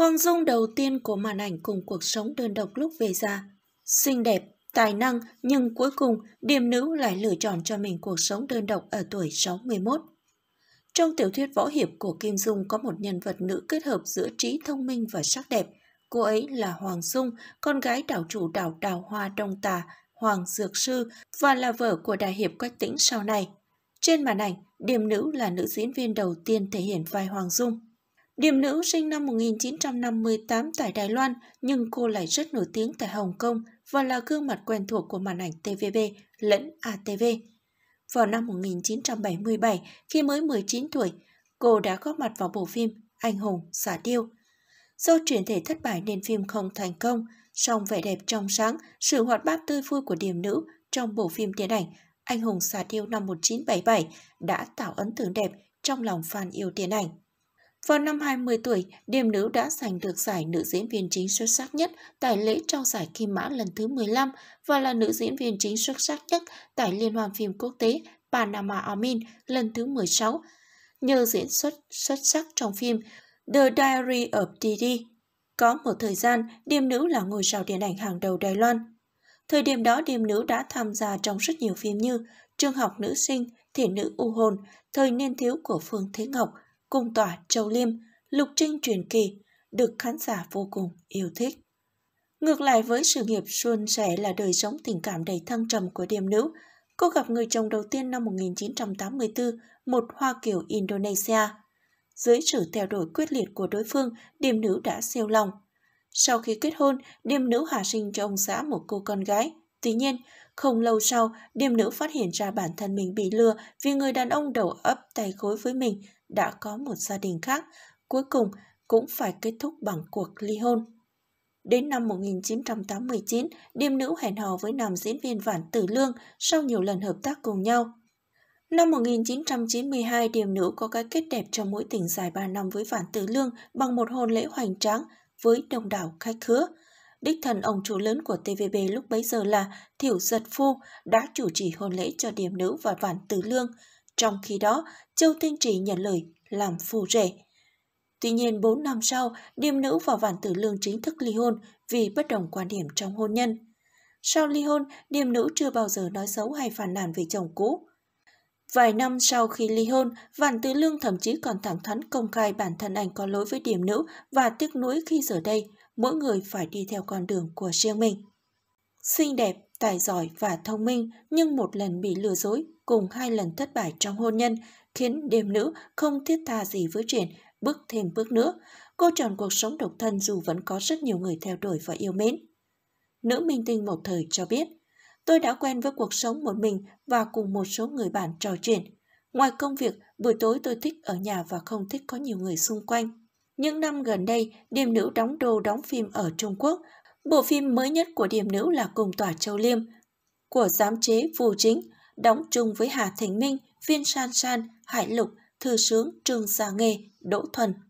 Hoàng Dung đầu tiên của màn ảnh cùng cuộc sống đơn độc lúc về già. Xinh đẹp, tài năng nhưng cuối cùng điềm nữ lại lựa chọn cho mình cuộc sống đơn độc ở tuổi 61. Trong tiểu thuyết võ hiệp của Kim Dung có một nhân vật nữ kết hợp giữa trí thông minh và sắc đẹp. Cô ấy là Hoàng Dung, con gái đảo chủ đảo Đào Hoa Đông Tà, Hoàng Dược Sư và là vợ của đại hiệp Quách Tĩnh sau này. Trên màn ảnh, điềm nữ là nữ diễn viên đầu tiên thể hiện vai Hoàng Dung. Điềm nữ sinh năm 1958 tại Đài Loan, nhưng cô lại rất nổi tiếng tại Hồng Kông và là gương mặt quen thuộc của màn ảnh TVB lẫn ATV. Vào năm 1977, khi mới 19 tuổi, cô đã góp mặt vào bộ phim Anh hùng xả điêu. Do chuyển thể thất bại nên phim không thành công, song vẻ đẹp trong sáng, sự hoạt bát tươi vui của điềm nữ trong bộ phim điện ảnh Anh hùng xả điêu năm 1977 đã tạo ấn tượng đẹp trong lòng fan yêu điện ảnh. Vào năm 20 tuổi, Điềm Nữ đã giành được giải nữ diễn viên chính xuất sắc nhất tại lễ trao giải Kim Mã lần thứ 15 và là nữ diễn viên chính xuất sắc nhất tại Liên hoan phim quốc tế Panama Amin lần thứ 16. Nhờ diễn xuất xuất sắc trong phim The Diary of Didi, có một thời gian, Điềm Nữ là ngôi sao điện ảnh hàng đầu Đài Loan. Thời điểm đó, Điềm Nữ đã tham gia trong rất nhiều phim như Trường học nữ sinh, Thể nữ u hồn, Thời niên thiếu của Phương Thế Ngọc – cùng tỏa Châu Liêm, Lục Trinh truyền kỳ, được khán giả vô cùng yêu thích. Ngược lại với sự nghiệp suôn sẻ là đời sống tình cảm đầy thăng trầm của Điềm Nữ, cô gặp người chồng đầu tiên năm 1984, một Hoa Kiều Indonesia. Dưới sự theo đuổi quyết liệt của đối phương, Điềm Nữ đã siêu lòng. Sau khi kết hôn, Điềm Nữ hạ sinh cho ông xã một cô con gái. Tuy nhiên, không lâu sau, Điềm Nữ phát hiện ra bản thân mình bị lừa vì người đàn ông đầu ấp tay gối với mình đã có một gia đình khác, cuối cùng cũng phải kết thúc bằng cuộc ly hôn. Đến năm 1989, Điềm Nữ hẹn hò với nam diễn viên Vạn Tử Lương sau nhiều lần hợp tác cùng nhau. Năm 1992, Điềm Nữ có cái kết đẹp trong mối tình dài 3 năm với Vạn Tử Lương bằng một hôn lễ hoành tráng với đông đảo khách khứa. Đích thần ông chủ lớn của TVB lúc bấy giờ là Thiểu Giật Phu đã chủ trì hôn lễ cho Điềm Nữ và Vạn Tử Lương – trong khi đó, Châu Thanh Trì nhận lời làm phù rể. Tuy nhiên 4 năm sau, Điềm Nữ và Vạn Tử Lương chính thức ly hôn vì bất đồng quan điểm trong hôn nhân. Sau ly hôn, Điềm Nữ chưa bao giờ nói xấu hay phản nàn về chồng cũ. Vài năm sau khi ly hôn, Vạn Tử Lương thậm chí còn thẳng thắn công khai bản thân anh có lỗi với Điềm Nữ và tiếc nuối khi giờ đây mỗi người phải đi theo con đường của riêng mình. Xinh đẹp tài giỏi và thông minh nhưng một lần bị lừa dối cùng hai lần thất bại trong hôn nhân khiến đêm nữ không thiết tha gì với chuyện bước thêm bước nữa cô chọn cuộc sống độc thân dù vẫn có rất nhiều người theo đuổi và yêu mến nữ minh tinh một thời cho biết tôi đã quen với cuộc sống một mình và cùng một số người bạn trò chuyện ngoài công việc buổi tối tôi thích ở nhà và không thích có nhiều người xung quanh những năm gần đây, điềm nữ đóng đồ đóng phim ở Trung Quốc, Bộ phim mới nhất của Điềm Nữ là Cùng Tỏa Châu Liêm, của giám chế Phù Chính, đóng chung với Hà Thành Minh, Viên San San, Hải Lục, Thư Sướng, Trương Gia Nghê, Đỗ Thuần,